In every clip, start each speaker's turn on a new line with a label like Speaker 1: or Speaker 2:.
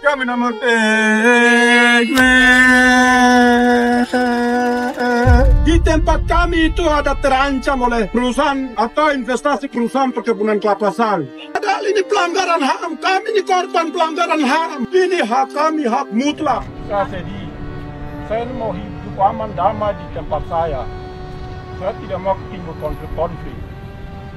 Speaker 1: kami nama di tempat kami itu ada terancam oleh perusahaan atau investasi perusahaan perkebunan kelapa sawit. Padahal ini pelanggaran HAM, kami ini korban pelanggaran HAM. Ini hak kami, hak mutlak. Saya sedih, saya mau hidup aman damai di tempat saya. Saya tidak mau timbul konflik-konflik.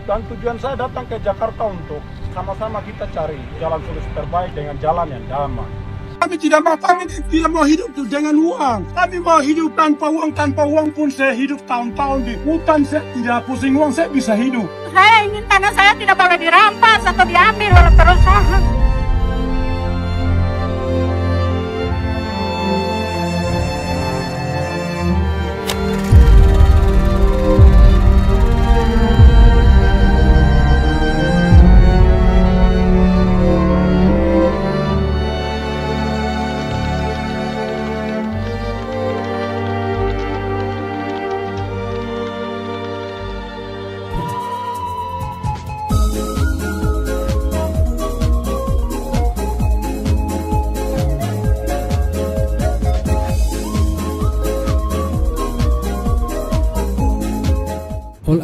Speaker 1: Dan tujuan saya datang ke Jakarta untuk sama-sama kita cari jalan solusi terbaik dengan jalan yang damai. Kami tidak mau, kami tidak mau hidup dengan uang. Kami mau hidup tanpa uang, tanpa uang pun saya hidup tahun-tahun di hutan. Saya tidak pusing uang, saya bisa hidup. Saya ingin tanah saya tidak boleh dirampas atau diambil oleh perusahaan.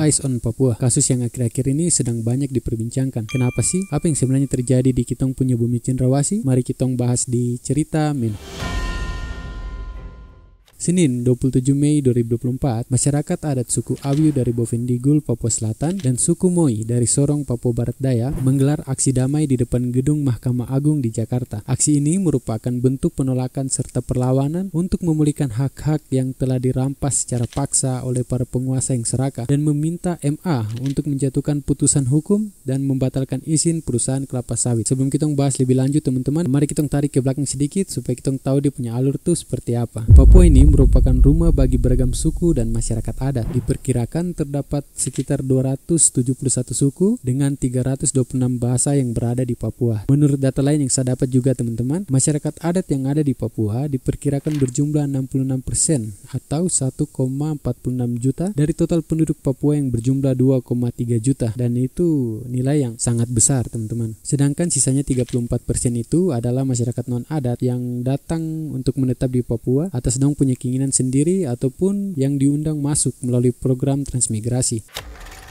Speaker 1: Eyes on Papua. Kasus yang akhir-akhir ini sedang banyak diperbincangkan. Kenapa sih? Apa yang sebenarnya terjadi di Kitong punya bumi cendrawasi? Mari Kitong bahas di cerita Min. Senin 27 Mei 2024, masyarakat adat suku Awiu dari Bovendigul, Papua Selatan dan suku Moi dari Sorong, Papua Barat Daya menggelar aksi damai di depan gedung Mahkamah Agung di Jakarta. Aksi ini merupakan bentuk penolakan serta perlawanan untuk memulihkan hak-hak yang telah dirampas secara paksa oleh para penguasa yang serakah dan meminta MA untuk menjatuhkan putusan hukum dan membatalkan izin perusahaan kelapa sawit. Sebelum kita bahas lebih lanjut teman-teman, mari kita tarik ke belakang sedikit supaya kita tahu dia punya alur tuh seperti apa. Papua ini merupakan rumah bagi beragam suku dan masyarakat adat. Diperkirakan terdapat sekitar 271 suku dengan 326 bahasa yang berada di Papua. Menurut data lain yang saya dapat juga teman-teman, masyarakat adat yang ada di Papua diperkirakan berjumlah 66% atau 1,46 juta dari total penduduk Papua yang berjumlah 2,3 juta dan itu nilai yang sangat besar teman-teman. Sedangkan sisanya 34% itu adalah masyarakat non adat yang datang untuk menetap di Papua atas dong punya keinginan sendiri ataupun yang diundang masuk melalui program transmigrasi.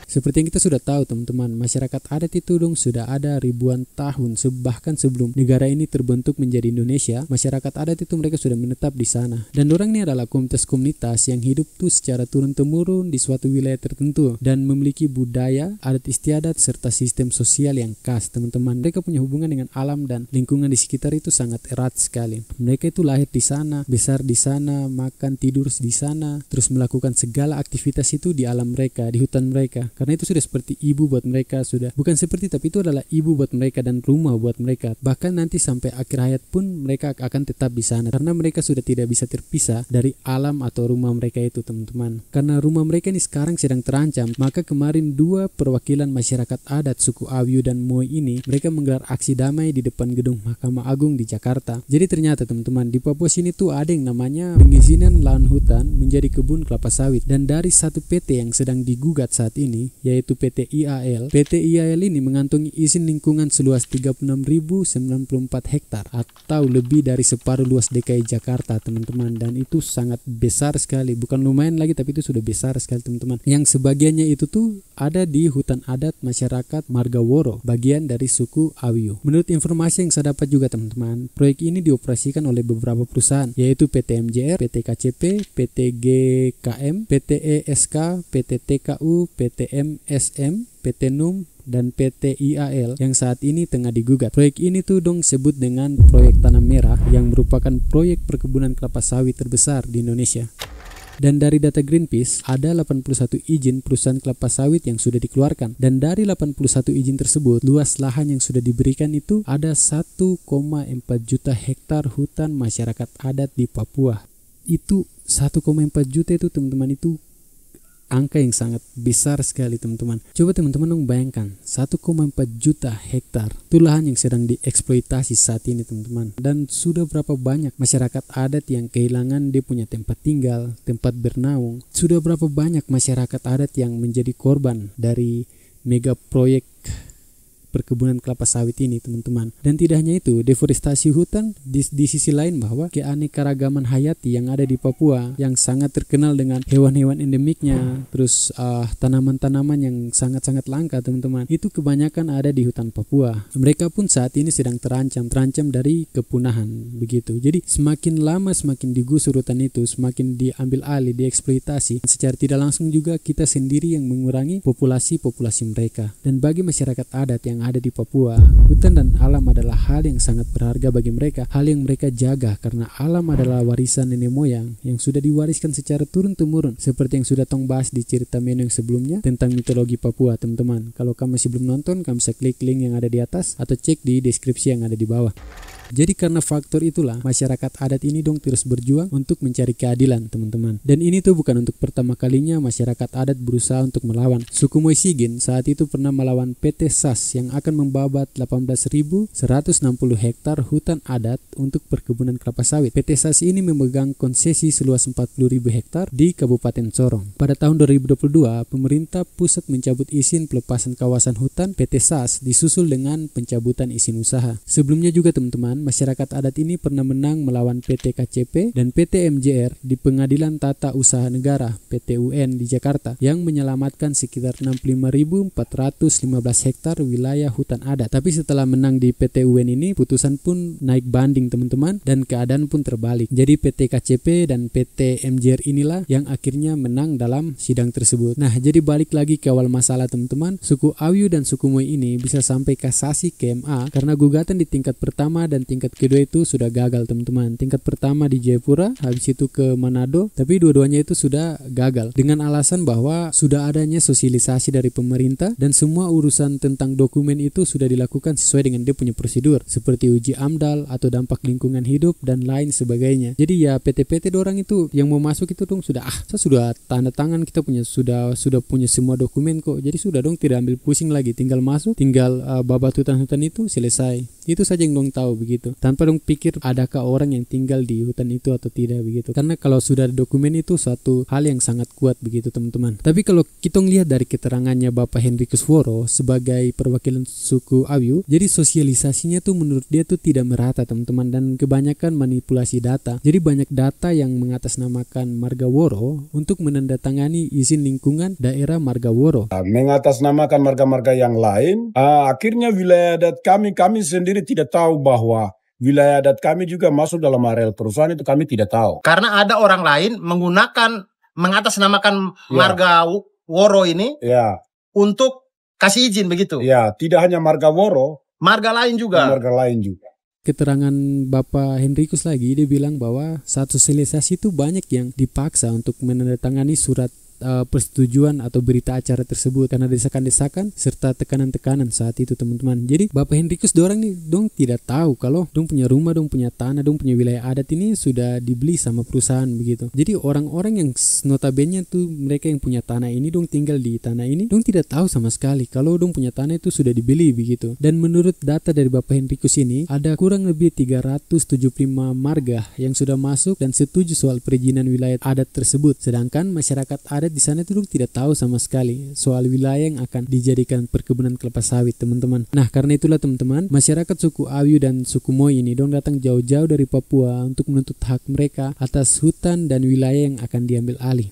Speaker 1: Seperti yang kita sudah tahu teman-teman, masyarakat adat di Tudung sudah ada ribuan tahun Sebahkan sebelum negara ini terbentuk menjadi Indonesia, masyarakat adat itu mereka sudah menetap di sana. Dan orang ini adalah komunitas-komunitas yang hidup tuh secara turun-temurun di suatu wilayah tertentu dan memiliki budaya, adat istiadat serta sistem sosial yang khas, teman-teman. Mereka punya hubungan dengan alam dan lingkungan di sekitar itu sangat erat sekali. Mereka itu lahir di sana, besar di sana, makan tidur di sana, terus melakukan segala aktivitas itu di alam mereka, di hutan mereka. Karena itu sudah seperti ibu buat mereka, sudah bukan seperti tapi itu adalah ibu buat mereka dan rumah buat mereka. Bahkan nanti sampai akhir hayat pun mereka akan tetap di sana karena mereka sudah tidak bisa terpisah dari alam atau rumah mereka itu, teman-teman. Karena rumah mereka ini sekarang sedang terancam, maka kemarin dua perwakilan masyarakat adat suku Awiu dan Moi ini mereka menggelar aksi damai di depan gedung Mahkamah Agung di Jakarta. Jadi ternyata teman-teman di Papua sini tuh ada yang namanya pengizinan lahan hutan menjadi kebun kelapa sawit dan dari satu PT yang sedang digugat saat ini yaitu PT IAL. PT IAL ini mengantongi izin lingkungan seluas 36.094 hektar atau lebih dari separuh luas DKI Jakarta, teman-teman. Dan itu sangat besar sekali, bukan lumayan lagi tapi itu sudah besar sekali, teman-teman. Yang sebagiannya itu tuh ada di hutan adat masyarakat Margaworo, bagian dari suku Awiyo. Menurut informasi yang saya dapat juga, teman-teman, proyek ini dioperasikan oleh beberapa perusahaan, yaitu PT MJR, PT KCP, PT GKM, PT ESK, PT TKU, PT e MSM, PT NUM, dan PT IAL yang saat ini tengah digugat. Proyek ini tuh dong sebut dengan proyek Tanah Merah yang merupakan proyek perkebunan kelapa sawit terbesar di Indonesia. Dan dari data Greenpeace, ada 81 izin perusahaan kelapa sawit yang sudah dikeluarkan. Dan dari 81 izin tersebut, luas lahan yang sudah diberikan itu ada 1,4 juta hektar hutan masyarakat adat di Papua. Itu 1,4 juta itu teman-teman itu angka yang sangat besar sekali teman-teman. Coba teman-teman dong bayangkan 1,4 juta hektar itu lahan yang sedang dieksploitasi saat ini teman-teman. Dan sudah berapa banyak masyarakat adat yang kehilangan dia punya tempat tinggal, tempat bernaung. Sudah berapa banyak masyarakat adat yang menjadi korban dari mega proyek perkebunan kelapa sawit ini teman-teman. Dan tidak hanya itu, deforestasi hutan di, di sisi lain bahwa keanekaragaman hayati yang ada di Papua yang sangat terkenal dengan hewan-hewan endemiknya, terus uh, tanaman-tanaman yang sangat-sangat langka teman-teman, itu kebanyakan ada di hutan Papua. Mereka pun saat ini sedang terancam, terancam dari kepunahan begitu. Jadi semakin lama semakin digusur hutan itu, semakin diambil alih, dieksploitasi. Secara tidak langsung juga kita sendiri yang mengurangi populasi-populasi mereka. Dan bagi masyarakat adat yang ada di Papua, hutan dan alam adalah hal yang sangat berharga bagi mereka, hal yang mereka jaga karena alam adalah warisan nenek moyang yang sudah diwariskan secara turun-temurun seperti yang sudah tong bahas di cerita menu yang sebelumnya tentang mitologi Papua, teman-teman. Kalau kamu masih belum nonton, kamu bisa klik link yang ada di atas atau cek di deskripsi yang ada di bawah. Jadi karena faktor itulah masyarakat adat ini dong terus berjuang untuk mencari keadilan teman-teman. Dan ini tuh bukan untuk pertama kalinya masyarakat adat berusaha untuk melawan. Suku Moisigin saat itu pernah melawan PT SAS yang akan membabat 18.160 hektar hutan adat untuk perkebunan kelapa sawit. PT SAS ini memegang konsesi seluas 40.000 hektar di Kabupaten Sorong. Pada tahun 2022, pemerintah pusat mencabut izin pelepasan kawasan hutan PT SAS disusul dengan pencabutan izin usaha. Sebelumnya juga teman-teman, 2009, masyarakat adat ini pernah menang melawan PT KCP dan PT MJR di Pengadilan Tata Usaha Negara PTUN di Jakarta yang menyelamatkan sekitar 65.415 hektar wilayah hutan adat. Tapi setelah menang di PTUN ini, putusan pun naik banding teman-teman dan keadaan pun terbalik. Jadi PT KCP dan PT MJR inilah yang akhirnya menang dalam sidang tersebut. Nah, jadi balik lagi ke awal masalah teman-teman, suku Ayu dan suku Moi ini bisa sampai kasasi ke MA karena gugatan di tingkat pertama dan tingkat kedua itu sudah gagal teman-teman tingkat pertama di Jayapura habis itu ke Manado tapi dua-duanya itu sudah gagal dengan alasan bahwa sudah adanya sosialisasi dari pemerintah dan semua urusan tentang dokumen itu sudah dilakukan sesuai dengan dia punya prosedur seperti uji AMDAL atau dampak lingkungan hidup dan lain sebagainya jadi ya PT-PT orang itu yang mau masuk itu dong sudah ah saya sudah tanda tangan kita punya sudah sudah punya semua dokumen kok jadi sudah dong tidak ambil pusing lagi tinggal masuk tinggal uh, babat hutan-hutan itu selesai itu saja yang dong tahu begitu begitu tanpa dong pikir adakah orang yang tinggal di hutan itu atau tidak begitu karena kalau sudah ada dokumen itu satu hal yang sangat kuat begitu teman-teman tapi kalau kita lihat dari keterangannya Bapak Henry Kusworo sebagai perwakilan suku Ayu jadi sosialisasinya tuh menurut dia tuh tidak merata teman-teman dan kebanyakan manipulasi data jadi banyak data yang mengatasnamakan Marga Woro untuk menandatangani izin lingkungan daerah Marga Woro ah, mengatasnamakan marga-marga yang lain uh, akhirnya wilayah adat kami kami sendiri tidak tahu bahwa wilayah adat kami juga masuk dalam areal perusahaan itu kami tidak tahu. Karena ada orang lain menggunakan mengatasnamakan ya. marga Woro ini ya. untuk kasih izin begitu. Ya, tidak hanya marga Woro, marga lain juga. Marga lain juga. Keterangan Bapak Henrikus lagi dia bilang bahwa saat sosialisasi itu banyak yang dipaksa untuk menandatangani surat uh, persetujuan atau berita acara tersebut karena desakan-desakan serta tekanan-tekanan saat itu teman-teman. Jadi Bapak Hendrikus dorang nih dong tidak tahu kalau dong punya rumah, dong punya tanah, dong punya wilayah adat ini sudah dibeli sama perusahaan begitu. Jadi orang-orang yang notabene tuh mereka yang punya tanah ini dong tinggal di tanah ini dong tidak tahu sama sekali kalau dong punya tanah itu sudah dibeli begitu. Dan menurut data dari Bapak Hendrikus ini ada kurang lebih 375 marga yang sudah masuk dan setuju soal perizinan wilayah adat tersebut. Sedangkan masyarakat adat adat di sana itu tidak tahu sama sekali soal wilayah yang akan dijadikan perkebunan kelapa sawit, teman-teman. Nah, karena itulah teman-teman, masyarakat suku Ayu dan suku Moi ini dong datang jauh-jauh dari Papua untuk menuntut hak mereka atas hutan dan wilayah yang akan diambil alih.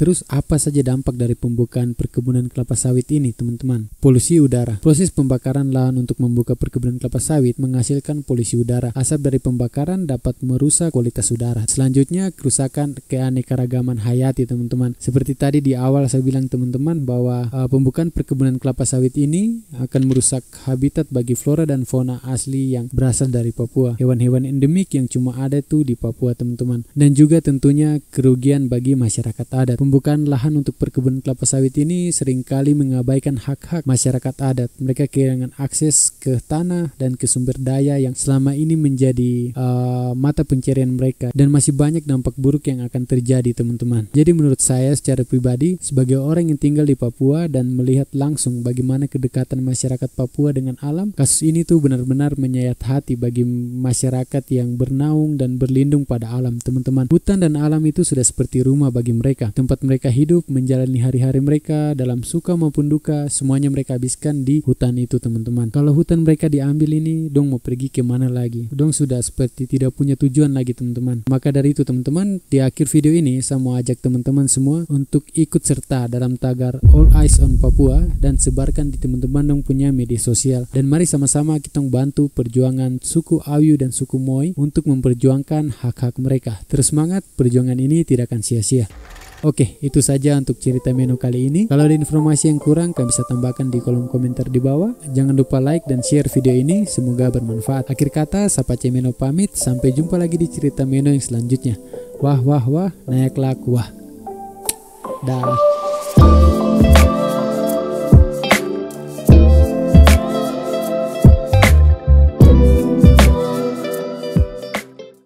Speaker 1: Terus apa saja dampak dari pembukaan perkebunan kelapa sawit ini, teman-teman? Polusi udara. Proses pembakaran lahan untuk membuka perkebunan kelapa sawit menghasilkan polusi udara. Asap dari pembakaran dapat merusak kualitas udara. Selanjutnya, kerusakan keanekaragaman hayati, teman-teman. Seperti tadi di awal saya bilang teman-teman bahwa uh, pembukaan perkebunan kelapa sawit ini akan merusak habitat bagi flora dan fauna asli yang berasal dari Papua. Hewan-hewan endemik yang cuma ada tuh di Papua, teman-teman. Dan juga tentunya kerugian bagi masyarakat adat Pembukaan lahan untuk perkebunan kelapa sawit ini seringkali mengabaikan hak-hak masyarakat adat. Mereka kehilangan akses ke tanah dan ke sumber daya yang selama ini menjadi uh, mata pencarian mereka dan masih banyak dampak buruk yang akan terjadi teman-teman. Jadi menurut saya secara pribadi sebagai orang yang tinggal di Papua dan melihat langsung bagaimana kedekatan masyarakat Papua dengan alam, kasus ini tuh benar-benar menyayat hati bagi masyarakat yang bernaung dan berlindung pada alam teman-teman. Hutan dan alam itu sudah seperti rumah bagi mereka, tempat saat mereka hidup, menjalani hari-hari mereka dalam suka maupun duka, semuanya mereka habiskan di hutan itu teman-teman. Kalau hutan mereka diambil ini, dong mau pergi kemana lagi? Dong sudah seperti tidak punya tujuan lagi teman-teman. Maka dari itu teman-teman, di akhir video ini saya mau ajak teman-teman semua untuk ikut serta dalam tagar All Eyes on Papua dan sebarkan di teman-teman dong punya media sosial. Dan mari sama-sama kita bantu perjuangan suku Ayu dan suku Moi untuk memperjuangkan hak-hak mereka. Terus semangat, perjuangan ini tidak akan sia-sia. Oke, itu saja untuk cerita menu kali ini. Kalau ada informasi yang kurang, kalian bisa tambahkan di kolom komentar di bawah. Jangan lupa like dan share video ini, semoga bermanfaat. Akhir kata, Sapa Cemeno pamit, sampai jumpa lagi di cerita menu yang selanjutnya. Wah, wah, wah, naiklah kuah. Dah.